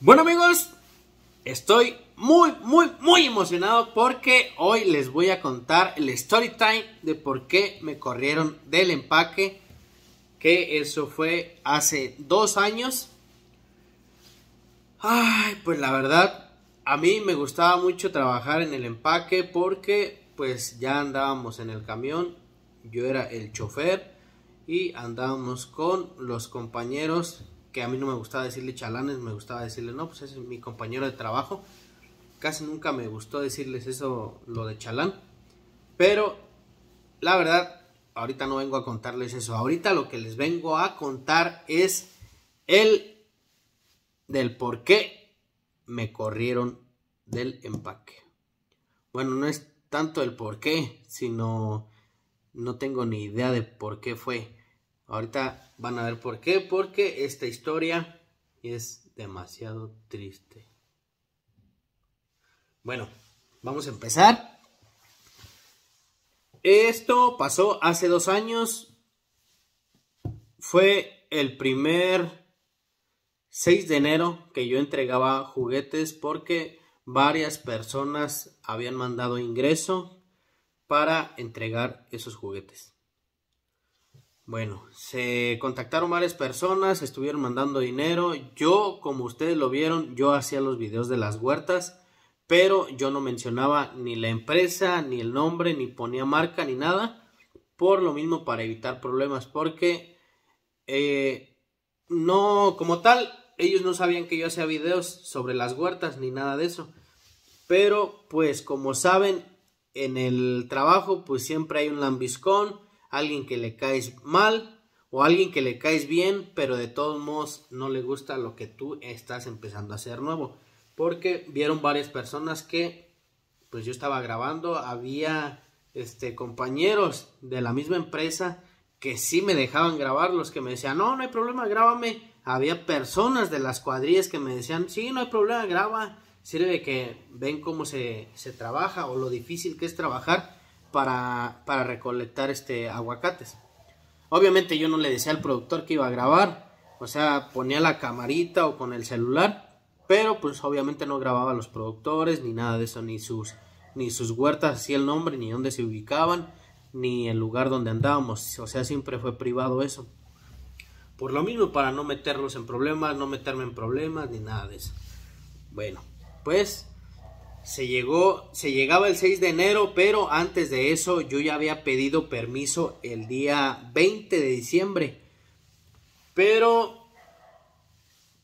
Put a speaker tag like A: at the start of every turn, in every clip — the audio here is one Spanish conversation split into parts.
A: Bueno amigos, estoy muy, muy, muy emocionado porque hoy les voy a contar el story time de por qué me corrieron del empaque, que eso fue hace dos años. Ay, pues la verdad, a mí me gustaba mucho trabajar en el empaque porque pues ya andábamos en el camión, yo era el chofer y andábamos con los compañeros a mí no me gustaba decirle chalanes, me gustaba decirle, no, pues ese es mi compañero de trabajo. Casi nunca me gustó decirles eso, lo de chalán. Pero la verdad, ahorita no vengo a contarles eso. Ahorita lo que les vengo a contar es el del por qué me corrieron del empaque. Bueno, no es tanto el por qué, sino no tengo ni idea de por qué fue. Ahorita van a ver por qué, porque esta historia es demasiado triste. Bueno, vamos a empezar. Esto pasó hace dos años. Fue el primer 6 de enero que yo entregaba juguetes porque varias personas habían mandado ingreso para entregar esos juguetes. Bueno, se contactaron varias personas, estuvieron mandando dinero. Yo, como ustedes lo vieron, yo hacía los videos de las huertas, pero yo no mencionaba ni la empresa, ni el nombre, ni ponía marca, ni nada. Por lo mismo, para evitar problemas, porque eh, no, como tal, ellos no sabían que yo hacía videos sobre las huertas ni nada de eso. Pero, pues, como saben, en el trabajo, pues siempre hay un lambiscón alguien que le caes mal o alguien que le caes bien, pero de todos modos no le gusta lo que tú estás empezando a hacer nuevo. Porque vieron varias personas que, pues yo estaba grabando, había este, compañeros de la misma empresa que sí me dejaban grabar, los que me decían, no, no hay problema, grábame. Había personas de las cuadrillas que me decían, sí, no hay problema, graba. Sirve que ven cómo se, se trabaja o lo difícil que es trabajar para, para recolectar este aguacates. Obviamente yo no le decía al productor que iba a grabar, o sea, ponía la camarita o con el celular, pero pues obviamente no grababa a los productores ni nada de eso, ni sus, ni sus huertas, así el nombre, ni dónde se ubicaban, ni el lugar donde andábamos, o sea, siempre fue privado eso. Por lo mismo, para no meterlos en problemas, no meterme en problemas, ni nada de eso. Bueno, pues se llegó, se llegaba el 6 de enero, pero antes de eso yo ya había pedido permiso el día 20 de diciembre. Pero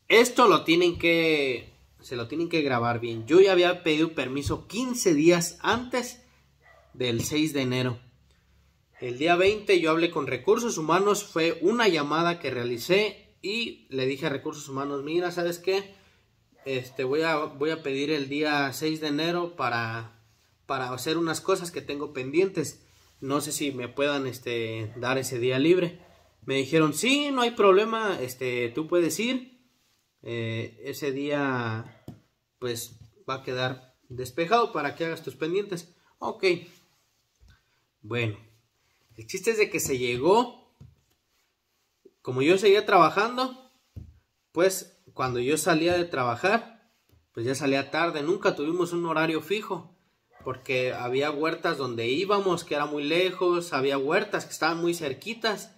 A: esto lo tienen que se lo tienen que grabar bien. Yo ya había pedido permiso 15 días antes del 6 de enero. El día 20 yo hablé con recursos humanos, fue una llamada que realicé y le dije a recursos humanos, mira, ¿sabes qué? Este, voy a, voy a pedir el día 6 de enero para, para hacer unas cosas que tengo pendientes. No sé si me puedan este, dar ese día libre. Me dijeron, sí, no hay problema, este, tú puedes ir. Eh, ese día, pues, va a quedar despejado para que hagas tus pendientes. Ok. Bueno, el chiste es de que se llegó. Como yo seguía trabajando, pues cuando yo salía de trabajar, pues ya salía tarde, nunca tuvimos un horario fijo, porque había huertas donde íbamos, que era muy lejos, había huertas que estaban muy cerquitas,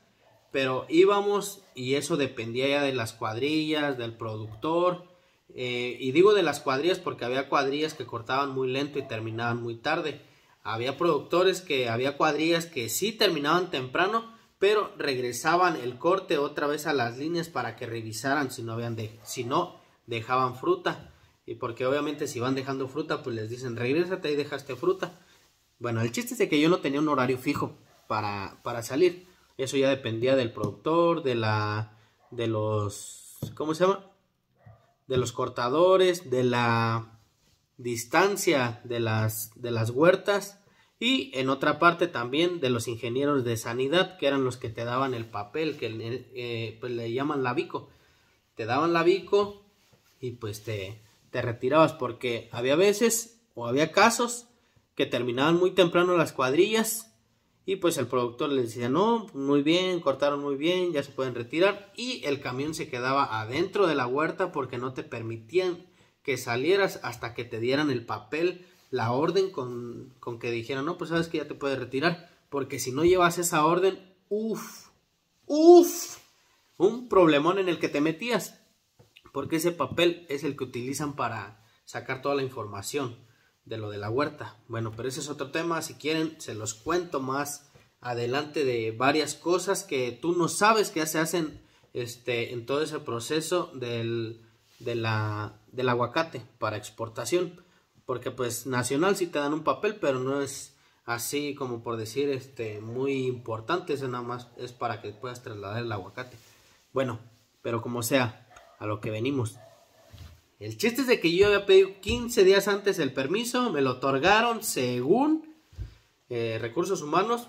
A: pero íbamos y eso dependía ya de las cuadrillas, del productor, eh, y digo de las cuadrillas porque había cuadrillas que cortaban muy lento y terminaban muy tarde, había productores que había cuadrillas que sí terminaban temprano, pero regresaban el corte otra vez a las líneas para que revisaran si no habían si no dejaban fruta y porque obviamente si van dejando fruta pues les dicen regrésate y dejaste fruta bueno el chiste es que yo no tenía un horario fijo para, salir eso ya dependía del productor de la de los cómo se llama de los cortadores de la distancia de de las huertas y en otra parte también de los ingenieros de sanidad, que eran los que te daban el papel, que eh, pues le llaman lavico, Te daban labico y pues te, te retirabas porque había veces o había casos que terminaban muy temprano las cuadrillas y pues el productor le decía, no, muy bien, cortaron muy bien, ya se pueden retirar. Y el camión se quedaba adentro de la huerta porque no te permitían que salieras hasta que te dieran el papel la orden con, que dijeran, no, pues sabes que ya te puedes retirar, porque si no llevas esa orden, uff, uff, un problemón en el que te metías, porque ese papel es el que utilizan para sacar toda la información de lo de la huerta. Bueno, pero ese es otro tema, si quieren se los cuento más adelante de varias cosas que tú no sabes que ya se hacen este, en todo ese proceso del, de la, del aguacate para exportación. Porque pues nacional sí te dan un papel, pero no es así como por decir este muy importante, eso nada más es para que puedas trasladar el aguacate. Bueno, pero como sea, a lo que venimos. El chiste es de que yo había pedido 15 días antes el permiso, me lo otorgaron según eh, recursos humanos.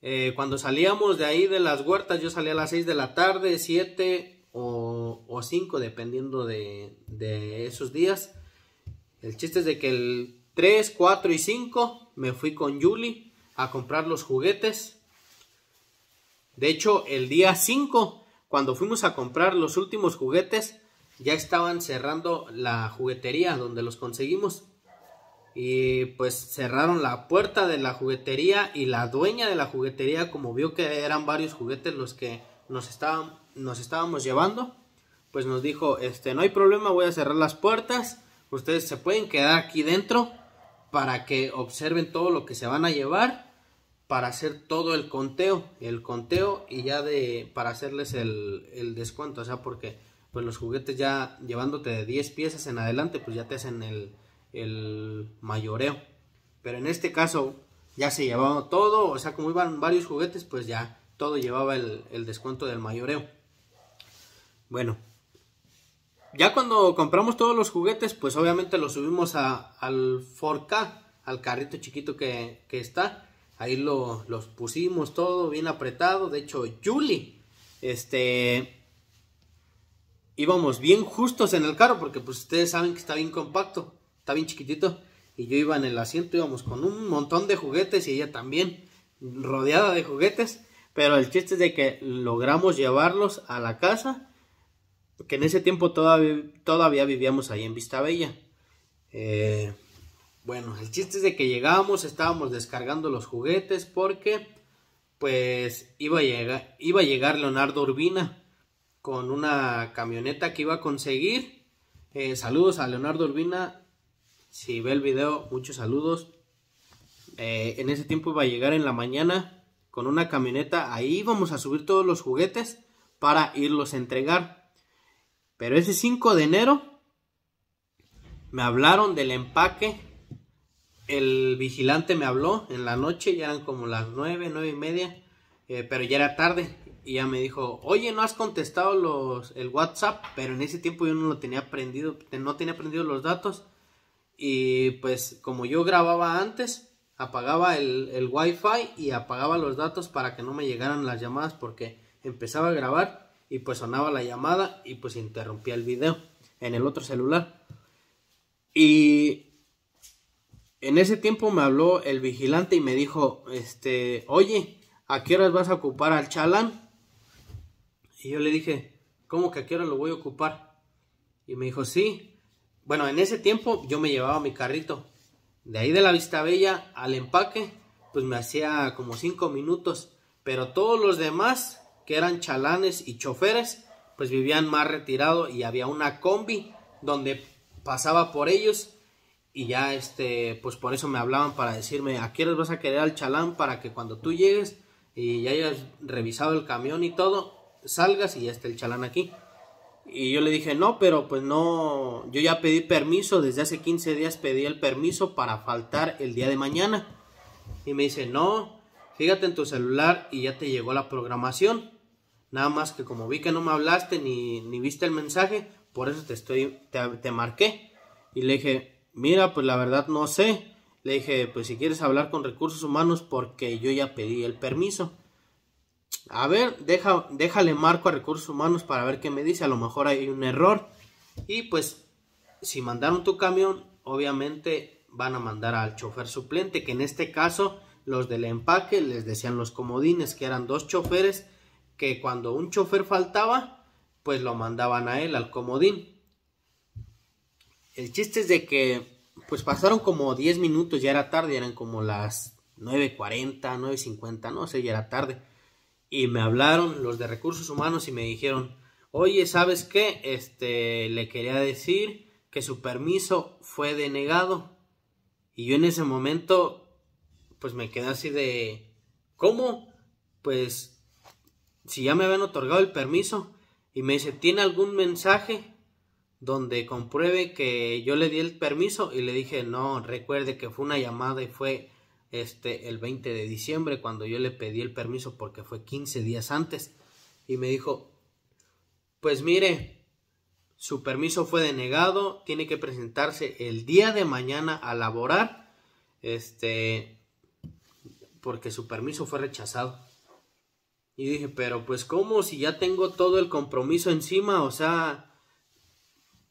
A: Eh, cuando salíamos de ahí de las huertas, yo salía a las 6 de la tarde, 7 o, 5, dependiendo de, de esos días. El chiste es de que el 3, 4 y 5 me fui con Julie a comprar los juguetes. De hecho, el día 5, cuando fuimos a comprar los últimos juguetes, ya estaban cerrando la juguetería donde los conseguimos. Y pues cerraron la puerta de la juguetería y la dueña de la juguetería, como vio que eran varios juguetes los que nos, nos estábamos llevando, pues nos dijo, este, no hay problema, voy a cerrar las puertas Ustedes se pueden quedar aquí dentro para que observen todo lo que se van a llevar para hacer todo el conteo, el conteo y ya de para hacerles el, descuento, o sea, porque pues los juguetes ya llevándote de 10 piezas en adelante, pues ya te hacen el, el mayoreo. Pero en este caso ya se llevaba todo, o sea, como iban varios juguetes, pues ya todo llevaba el descuento del mayoreo. Bueno, ya cuando compramos todos los juguetes, pues obviamente los subimos al 4K, al carrito chiquito que, está. Ahí los pusimos todo bien apretado. De hecho, Julie, este, íbamos bien justos en el carro, porque pues ustedes saben que está bien compacto, está bien chiquitito. Y yo iba en el asiento, íbamos con un montón de juguetes y ella también, rodeada de juguetes. Pero el chiste es de que logramos llevarlos a la casa que en ese tiempo todavía, todavía vivíamos ahí en Vistabella. Eh, bueno, el chiste es de que llegábamos, estábamos descargando los juguetes porque pues iba a, llegar, iba a llegar Leonardo Urbina con una camioneta que iba a conseguir. Eh, saludos a Leonardo Urbina, si ve el video, muchos saludos. Eh, en ese tiempo iba a llegar en la mañana con una camioneta, ahí vamos a subir todos los juguetes para irlos a entregar. Pero ese 5 de enero me hablaron del empaque. El vigilante me habló en la noche, ya eran como las 9, 9 y media, eh, pero ya era tarde. Y ya me dijo, oye, no has contestado los, el WhatsApp, pero en ese tiempo yo no lo tenía prendido, no tenía aprendido los datos. Y pues como yo grababa antes, apagaba el, el wifi y apagaba los datos para que no me llegaran las llamadas porque empezaba a grabar y pues sonaba la llamada y pues interrumpía el video en el otro celular. Y en ese tiempo me habló el vigilante y me dijo, este, oye, ¿a qué horas vas a ocupar al chalán? Y yo le dije, ¿cómo que a qué hora lo voy a ocupar? Y me dijo, sí. Bueno, en ese tiempo yo me llevaba mi carrito. De ahí de la Vista Bella al empaque, pues me hacía como cinco minutos. Pero todos los demás que eran chalanes y choferes, pues vivían más retirado y había una combi donde pasaba por ellos y ya este pues por eso me hablaban para decirme a les vas a querer al chalán para que cuando tú llegues y ya hayas revisado el camión y todo salgas y ya esté el chalán aquí y yo le dije no pero pues no yo ya pedí permiso desde hace 15 días pedí el permiso para faltar el día de mañana y me dice no fíjate en tu celular y ya te llegó la programación Nada más que como vi que no me hablaste ni, ni viste el mensaje, por eso te estoy, te, marqué. Y le dije, mira, pues la verdad no sé. Le dije, pues si quieres hablar con recursos humanos, porque yo ya pedí el permiso. A ver, deja, déjale marco a recursos humanos para ver qué me dice. A lo mejor hay un error. Y pues, si mandaron tu camión, obviamente van a mandar al chofer suplente, que en este caso los del empaque les decían los comodines, que eran dos choferes que cuando un chofer faltaba, pues lo mandaban a él, al comodín. El chiste es de que, pues pasaron como 10 minutos, ya era tarde, eran como las 9.40, 9.50, no sé, ya era tarde. Y me hablaron los de recursos humanos y me dijeron, oye, ¿sabes qué? Este, le quería decir que su permiso fue denegado. Y yo en ese momento, pues me quedé así de, ¿cómo? Pues si ya me habían otorgado el permiso y me dice, ¿tiene algún mensaje donde compruebe que yo le di el permiso? Y le dije, no, recuerde que fue una llamada y fue este, el 20 de diciembre cuando yo le pedí el permiso porque fue 15 días antes. Y me dijo, pues mire, su permiso fue denegado, tiene que presentarse el día de mañana a laborar, este, porque su permiso fue rechazado. Y dije, pero pues ¿cómo si ya tengo todo el compromiso encima? O sea,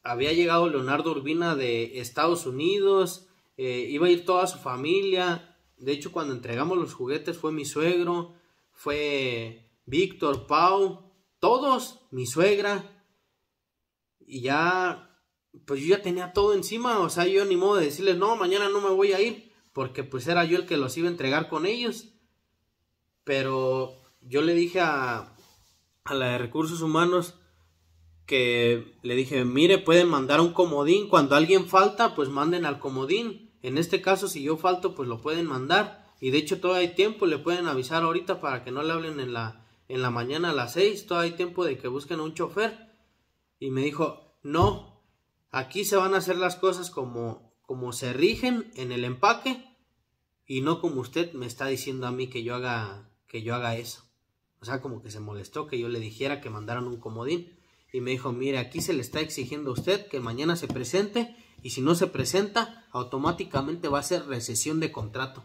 A: había llegado Leonardo Urbina de Estados Unidos, eh, iba a ir toda su familia. De hecho, cuando entregamos los juguetes fue mi suegro, fue Víctor, Pau, todos, mi suegra. Y ya, pues yo ya tenía todo encima, o sea, yo ni modo de decirles, no, mañana no me voy a ir, porque pues era yo el que los iba a entregar con ellos. Pero yo le dije a, la de recursos humanos que le dije, mire, pueden mandar un comodín, cuando alguien falta, pues manden al comodín. En este caso, si yo falto, pues lo pueden mandar. Y de hecho, todavía hay tiempo, le pueden avisar ahorita para que no le hablen en la, en la mañana a las 6, todavía hay tiempo de que busquen a un chofer. Y me dijo, no, aquí se van a hacer las cosas como, como se rigen en el empaque y no como usted me está diciendo a mí que yo haga, que yo haga eso. O sea, como que se molestó que yo le dijera que mandaran un comodín. Y me dijo, mire, aquí se le está exigiendo a usted que mañana se presente y si no se presenta, automáticamente va a ser recesión de contrato.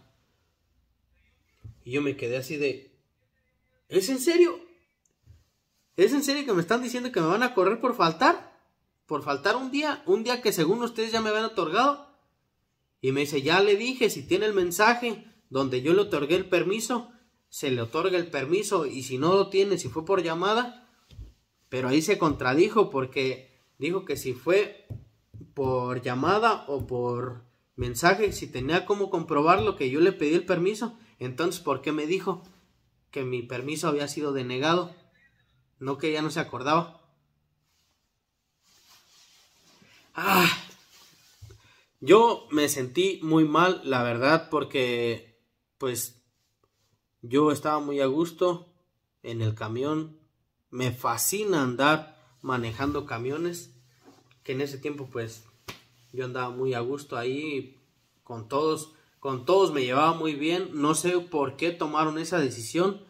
A: Y yo me quedé así de, ¿es en serio? ¿Es en serio que me están diciendo que me van a correr por faltar? Por faltar un día, un día que según ustedes ya me habían otorgado. Y me dice, ya le dije, si tiene el mensaje donde yo le otorgué el permiso, se le otorga el permiso y si no lo tiene, si fue por llamada, pero ahí se contradijo porque dijo que si fue por llamada o por mensaje, si tenía como comprobarlo que yo le pedí el permiso, entonces ¿por qué me dijo que mi permiso había sido denegado? No que ya no se acordaba. Ah, yo me sentí muy mal, la verdad, porque pues yo estaba muy a gusto en el camión. Me fascina andar manejando camiones. Que en ese tiempo pues yo andaba muy a gusto ahí con todos. Con todos me llevaba muy bien. No sé por qué tomaron esa decisión.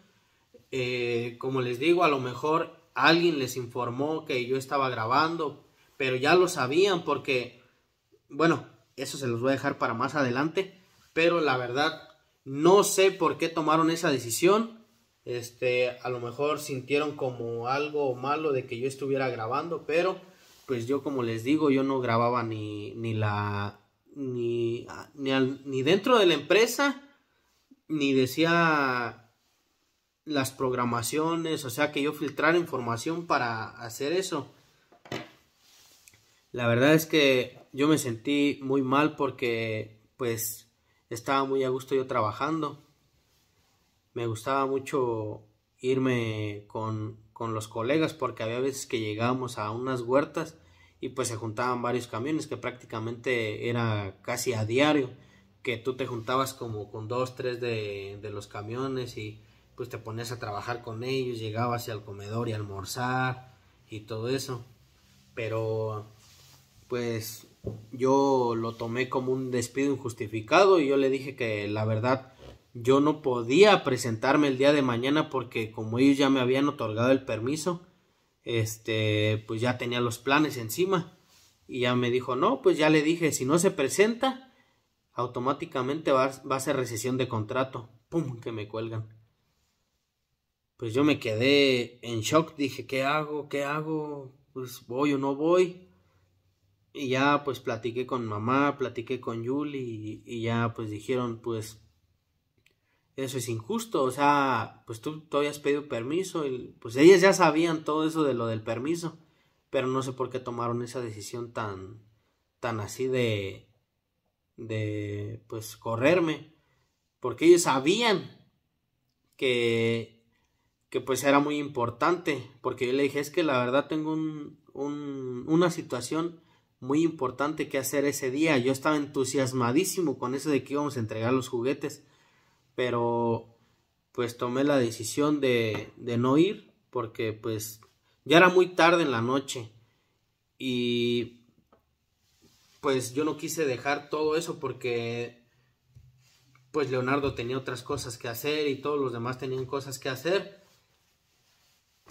A: Eh, como les digo, a lo mejor alguien les informó que yo estaba grabando. Pero ya lo sabían porque, bueno, eso se los voy a dejar para más adelante. Pero la verdad, no sé por qué tomaron esa decisión. Este, a lo mejor sintieron como algo malo de que yo estuviera grabando, pero pues yo como les digo, yo no grababa ni, ni la ni, ah, ni, dentro de la empresa ni decía las programaciones, o sea que yo filtrara información para hacer eso. La verdad es que yo me sentí muy mal porque pues estaba muy a gusto yo trabajando. Me gustaba mucho irme con, con los colegas porque había veces que llegábamos a unas huertas y pues se juntaban varios camiones que prácticamente era casi a diario que tú te juntabas como con dos, tres de, de los camiones y pues te ponías a trabajar con ellos, llegabas al comedor y almorzar y todo eso. Pero pues yo lo tomé como un despido injustificado y yo le dije que la verdad yo no podía presentarme el día de mañana porque como ellos ya me habían otorgado el permiso, este, pues ya tenía los planes encima y ya me dijo, no, pues ya le dije, si no se presenta, automáticamente va, a ser recesión de contrato. ¡Pum! que me cuelgan. Pues yo me quedé en shock, dije, ¿qué hago? ¿Qué hago? Pues voy o no voy y ya pues platiqué con mamá, platiqué con Yuli y, y ya pues dijeron pues eso es injusto, o sea, pues tú todavía has pedido permiso y pues ellas ya sabían todo eso de lo del permiso, pero no sé por qué tomaron esa decisión tan tan así de de pues correrme, porque ellos sabían que que pues era muy importante, porque yo le dije, es que la verdad tengo un, un una situación muy importante que hacer ese día. Yo estaba entusiasmadísimo con eso de que íbamos a entregar los juguetes, pero pues tomé la decisión de, de no ir porque pues ya era muy tarde en la noche y pues yo no quise dejar todo eso porque pues Leonardo tenía otras cosas que hacer y todos los demás tenían cosas que hacer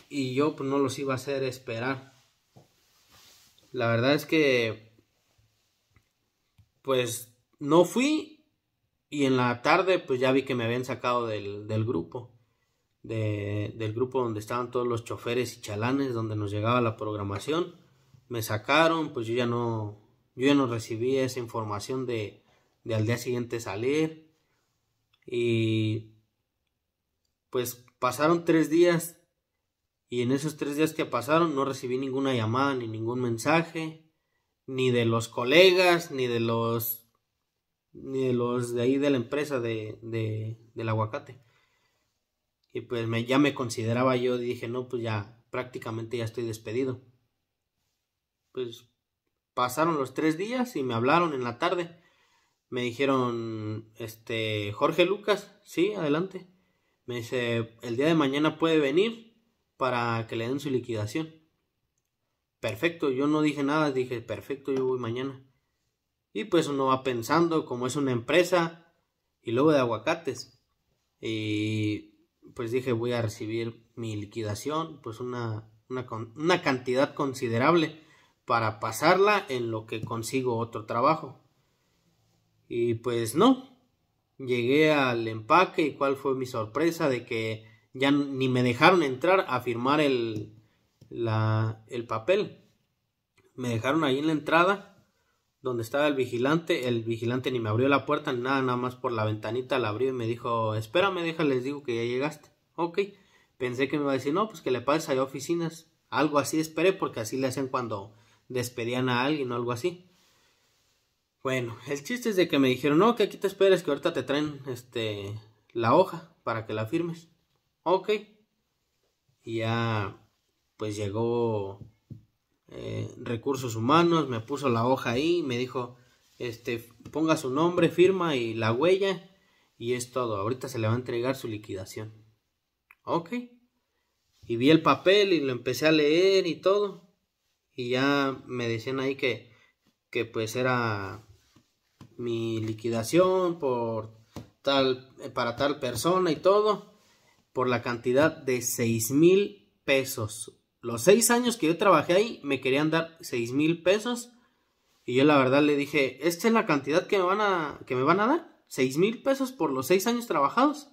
A: y yo pues no los iba a hacer esperar. La verdad es que, pues, no fui y en la tarde, pues ya vi que me habían sacado del, grupo. del grupo donde estaban todos los choferes y chalanes, donde nos llegaba la programación. Me sacaron, pues yo ya no, yo ya no recibí esa información de, de al día siguiente salir. Y pues pasaron tres días y en esos tres días que pasaron no recibí ninguna llamada, ni ningún mensaje, ni de los colegas, ni de los, ni de los de ahí de la empresa de, de del aguacate. Y pues me, ya me consideraba yo, dije, no, pues ya prácticamente ya estoy despedido. Pues pasaron los tres días y me hablaron en la tarde. Me dijeron, este, Jorge Lucas, sí, adelante. Me dice, el día de mañana puede venir para que le den su liquidación. Perfecto, yo no dije nada, dije, perfecto, yo voy mañana. Y pues uno va pensando, como es una empresa, y luego de aguacates. Y pues dije, voy a recibir mi liquidación, pues una, una, una cantidad considerable para pasarla en lo que consigo otro trabajo. Y pues no, llegué al empaque y cuál fue mi sorpresa de que ya ni me dejaron entrar a firmar el, el papel. Me dejaron ahí en la entrada donde estaba el vigilante. El vigilante ni me abrió la puerta nada, nada más por la ventanita la abrió y me dijo, espérame, les digo que ya llegaste. Ok, pensé que me iba a decir, no, pues que le pases a oficinas. Algo así esperé porque así le hacen cuando despedían a alguien o algo así. Bueno, el chiste es de que me dijeron, no, que aquí te esperes, que ahorita te traen este, la hoja para que la firmes. Ok. Y ya, pues llegó eh, recursos humanos, me puso la hoja ahí, me dijo, este, ponga su nombre, firma y la huella y es todo. Ahorita se le va a entregar su liquidación. Ok. Y vi el papel y lo empecé a leer y todo. Y ya me decían ahí que, que pues era mi liquidación por tal, para tal persona y todo por la cantidad de 6 mil pesos. Los seis años que yo trabajé ahí me querían dar 6 mil pesos. Y yo la verdad le dije, esta es la cantidad que me van a, que me van a dar. 6 mil pesos por los seis años trabajados.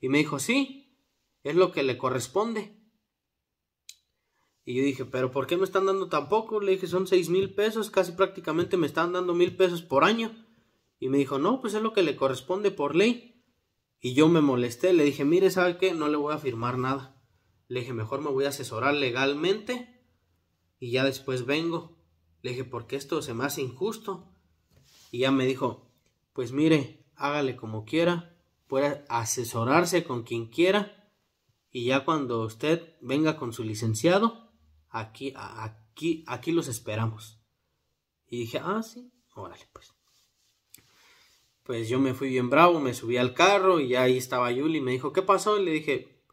A: Y me dijo, sí, es lo que le corresponde. Y yo dije, pero ¿por qué me están dando tan poco? Le dije, son 6 mil pesos, casi prácticamente me están dando mil pesos por año. Y me dijo, no, pues es lo que le corresponde por ley. Y yo me molesté, le dije, mire, ¿sabe qué? No le voy a firmar nada. Le dije, mejor me voy a asesorar legalmente y ya después vengo. Le dije, porque esto se me hace injusto. Y ya me dijo, pues mire, hágale como quiera, puede asesorarse con quien quiera. Y ya cuando usted venga con su licenciado, aquí, aquí, aquí los esperamos. Y dije, ah, sí, órale pues pues yo me fui bien bravo, me subí al carro y ya ahí estaba Yuli. Me dijo, ¿qué pasó? Y le dije,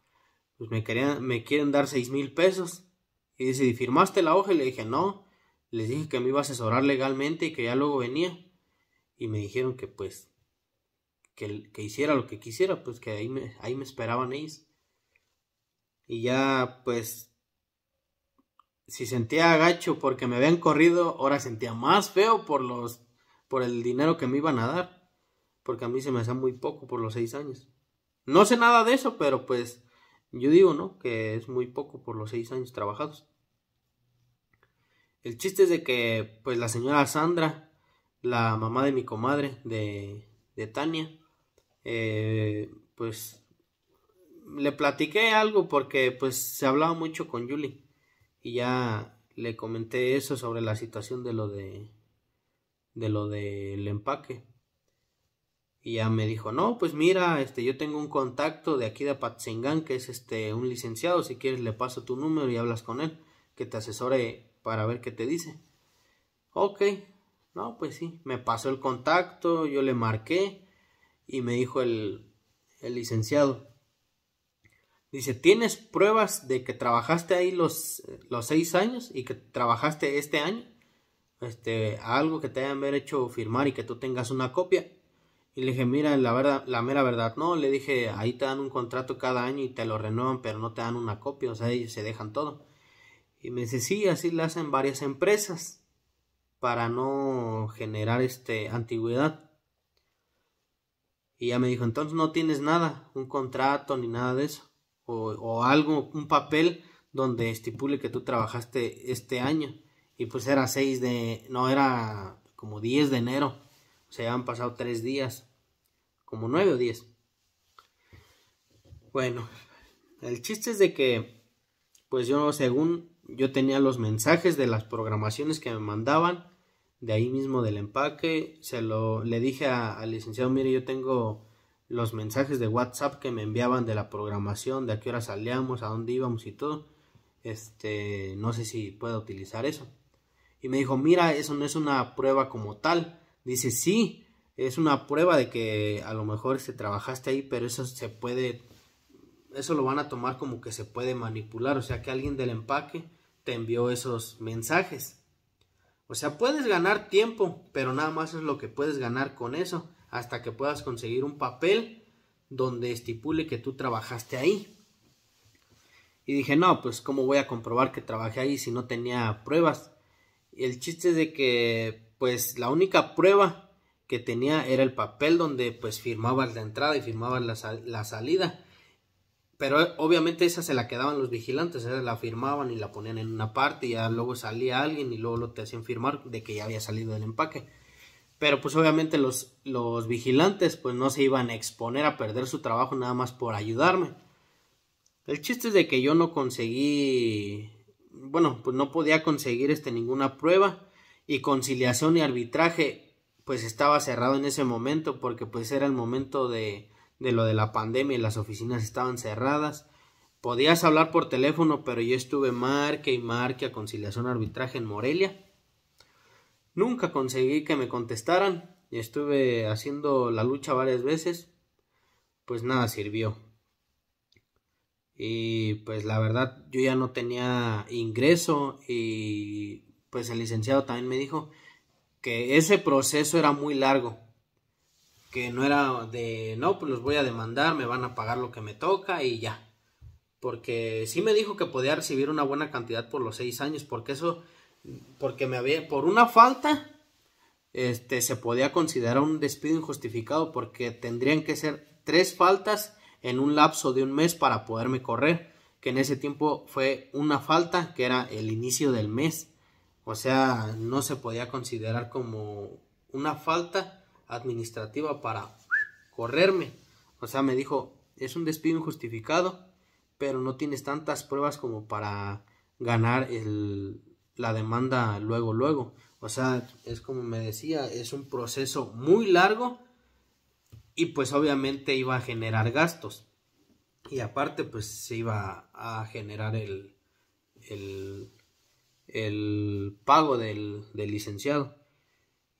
A: pues me, querían, me quieren dar seis mil pesos. Y dice, ¿y firmaste la hoja? Y le dije, no. Les dije que me iba a asesorar legalmente y que ya luego venía. Y me dijeron que pues, que, hiciera lo que quisiera, pues que ahí me, ahí me esperaban ellos. Y ya pues, si sentía gacho porque me habían corrido, ahora sentía más feo por los, por el dinero que me iban a dar porque a mí se me hace muy poco por los seis años. No sé nada de eso, pero pues yo digo, ¿no? Que es muy poco por los seis años trabajados. El chiste es de que, pues la señora Sandra, la mamá de mi comadre, de, de Tania, eh, pues le platiqué algo porque pues se hablaba mucho con Julie y ya le comenté eso sobre la situación de lo de de lo del empaque y ya me dijo, no, pues mira, este, yo tengo un contacto de aquí de Apatzingán, que es este, un licenciado, si quieres le paso tu número y hablas con él, que te asesore para ver qué te dice. Ok, no, pues sí, me pasó el contacto, yo le marqué y me dijo el, licenciado, dice, ¿tienes pruebas de que trabajaste ahí los, los seis años y que trabajaste este año? Este, algo que te hayan hecho firmar y que tú tengas una copia. Y le dije, mira, la, verdad, la mera verdad, no, le dije, ahí te dan un contrato cada año y te lo renuevan, pero no te dan una copia, o sea, ellos se dejan todo. Y me dice, sí, así lo hacen varias empresas para no generar este antigüedad. Y ya me dijo, entonces no tienes nada, un contrato ni nada de eso, o, o algo, un papel donde estipule que tú trabajaste este año. Y pues era 6 de, no, era como 10 de enero se han pasado tres días, como nueve o diez. Bueno, el chiste es de que, pues yo, según yo tenía los mensajes de las programaciones que me mandaban, de ahí mismo del empaque, se lo le dije al licenciado, mire, yo tengo los mensajes de WhatsApp que me enviaban de la programación, de a qué hora salíamos, a dónde íbamos y todo. Este, no sé si puedo utilizar eso. Y me dijo, mira, eso no es una prueba como tal, Dice, sí, es una prueba de que a lo mejor se trabajaste ahí, pero eso se puede, eso lo van a tomar como que se puede manipular, o sea que alguien del empaque te envió esos mensajes. O sea, puedes ganar tiempo, pero nada más es lo que puedes ganar con eso, hasta que puedas conseguir un papel donde estipule que tú trabajaste ahí. Y dije, no, pues cómo voy a comprobar que trabajé ahí si no tenía pruebas. Y el chiste es de que pues la única prueba que tenía era el papel donde pues firmabas la entrada y firmabas la, salida. Pero eh, obviamente esa se la quedaban los vigilantes, esa la firmaban y la ponían en una parte y ya luego salía alguien y luego lo te hacían firmar de que ya había salido del empaque. Pero pues obviamente los, los vigilantes pues no se iban a exponer a perder su trabajo nada más por ayudarme. El chiste es de que yo no conseguí, bueno, pues no podía conseguir este ninguna prueba y conciliación y arbitraje pues estaba cerrado en ese momento porque pues era el momento de, de lo de la pandemia y las oficinas estaban cerradas. Podías hablar por teléfono, pero yo estuve marque y marque a conciliación arbitraje en Morelia. Nunca conseguí que me contestaran. Y estuve haciendo la lucha varias veces. Pues nada sirvió. Y pues la verdad yo ya no tenía ingreso y pues el licenciado también me dijo que ese proceso era muy largo, que no era de, no, pues los voy a demandar, me van a pagar lo que me toca y ya. Porque sí me dijo que podía recibir una buena cantidad por los seis años, porque eso, porque me había, por una falta, este, se podía considerar un despido injustificado, porque tendrían que ser tres faltas en un lapso de un mes para poderme correr, que en ese tiempo fue una falta, que era el inicio del mes. O sea, no se podía considerar como una falta administrativa para correrme. O sea, me dijo, es un despido injustificado, pero no tienes tantas pruebas como para ganar la demanda luego, luego. O sea, es como me decía, es un proceso muy largo y pues obviamente iba a generar gastos. Y aparte pues se iba a generar el, el el pago del, licenciado.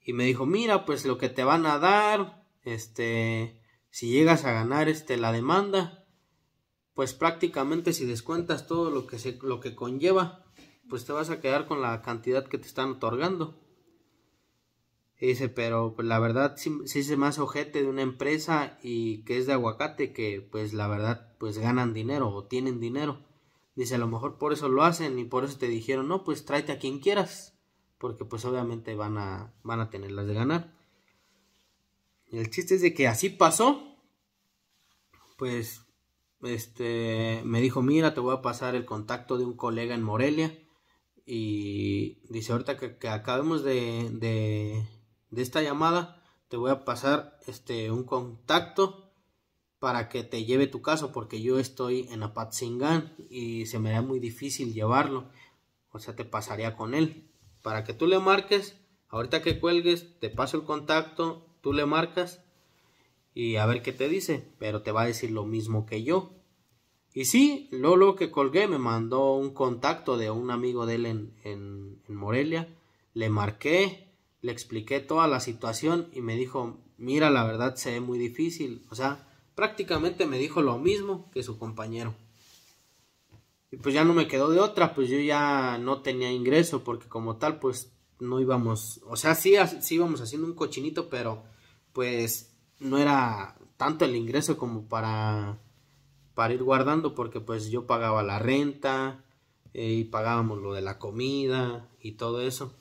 A: Y me dijo, mira, pues lo que te van a dar, este, si llegas a ganar este, la demanda, pues prácticamente si descuentas todo lo que, se, lo que conlleva, pues te vas a quedar con la cantidad que te están otorgando. Y dice, pero pues, la verdad si es más ojete de una empresa y que es de aguacate, que pues la verdad pues ganan dinero o tienen dinero. Dice, a lo mejor por eso lo hacen y por eso te dijeron, no, pues tráete a quien quieras. Porque pues obviamente van a, van a tener las de ganar. Y el chiste es de que así pasó. Pues, este, me dijo, mira, te voy a pasar el contacto de un colega en Morelia. Y dice, ahorita que, que acabemos de, de, de esta llamada, te voy a pasar este, un contacto para que te lleve tu caso, porque yo estoy en Apatzingán y se me da muy difícil llevarlo. O sea, te pasaría con él. Para que tú le marques, ahorita que cuelgues, te paso el contacto, tú le marcas y a ver qué te dice, pero te va a decir lo mismo que yo. Y sí, luego, que colgué me mandó un contacto de un amigo de él en, en, en Morelia, le marqué, le expliqué toda la situación y me dijo, mira, la verdad se ve muy difícil, o sea, prácticamente me dijo lo mismo que su compañero. Y pues ya no me quedó de otra, pues yo ya no tenía ingreso porque como tal pues no íbamos, o sea, sí, sí íbamos haciendo un cochinito, pero pues no era tanto el ingreso como para, para ir guardando porque pues yo pagaba la renta eh, y pagábamos lo de la comida y todo eso.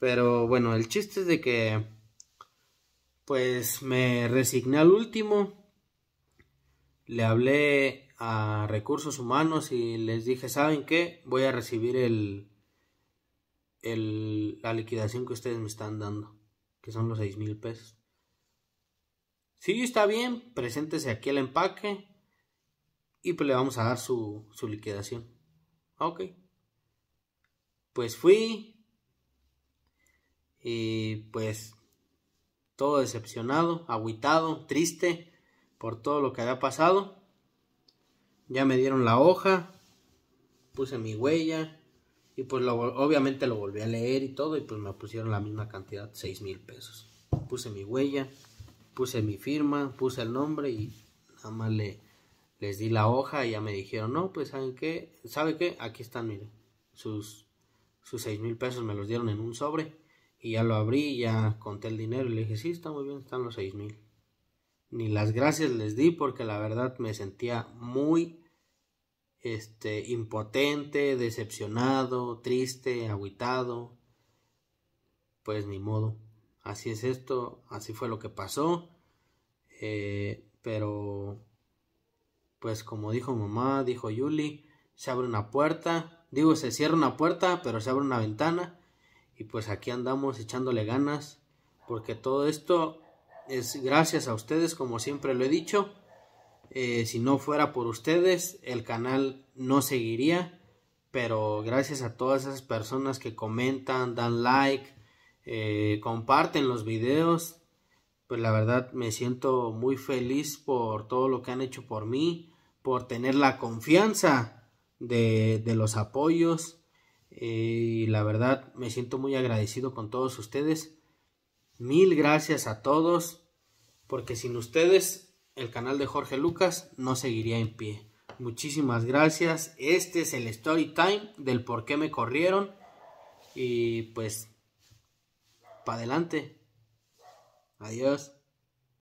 A: Pero bueno, el chiste es de que pues me resigné al último. Le hablé a recursos humanos y les dije, ¿saben qué? Voy a recibir el, la liquidación que ustedes me están dando, que son los seis mil pesos. Sí, está bien, preséntese aquí el empaque y pues le vamos a dar su, su liquidación. Ok. Pues fui y pues todo decepcionado, agüitado, triste por todo lo que había pasado. Ya me dieron la hoja, puse mi huella y pues obviamente lo volví a leer y todo y pues me pusieron la misma cantidad, seis mil pesos. Puse mi huella, puse mi firma, puse el nombre y nada más le, les di la hoja y ya me dijeron, no, pues saben qué, ¿sabe qué? Aquí están, miren, sus, sus seis mil pesos me los dieron en un sobre. Y ya lo abrí, ya conté el dinero y le dije, sí, está muy bien, están los seis mil. Ni las gracias les di porque la verdad me sentía muy este, impotente, decepcionado, triste, aguitado. Pues ni modo. Así es esto, así fue lo que pasó. Eh, pero, pues como dijo mamá, dijo Yuli, se abre una puerta. Digo, se cierra una puerta, pero se abre una ventana y pues aquí andamos echándole ganas, porque todo esto es gracias a ustedes, como siempre lo he dicho. Eh, si no fuera por ustedes, el canal no seguiría, pero gracias a todas esas personas que comentan, dan like, eh, comparten los videos, pues la verdad me siento muy feliz por todo lo que han hecho por mí, por tener la confianza de los apoyos y la verdad me siento muy agradecido con todos ustedes. Mil gracias a todos, porque sin ustedes el canal de Jorge Lucas no seguiría en pie. Muchísimas gracias. Este es el story time del por qué me corrieron. Y pues, para adelante. Adiós.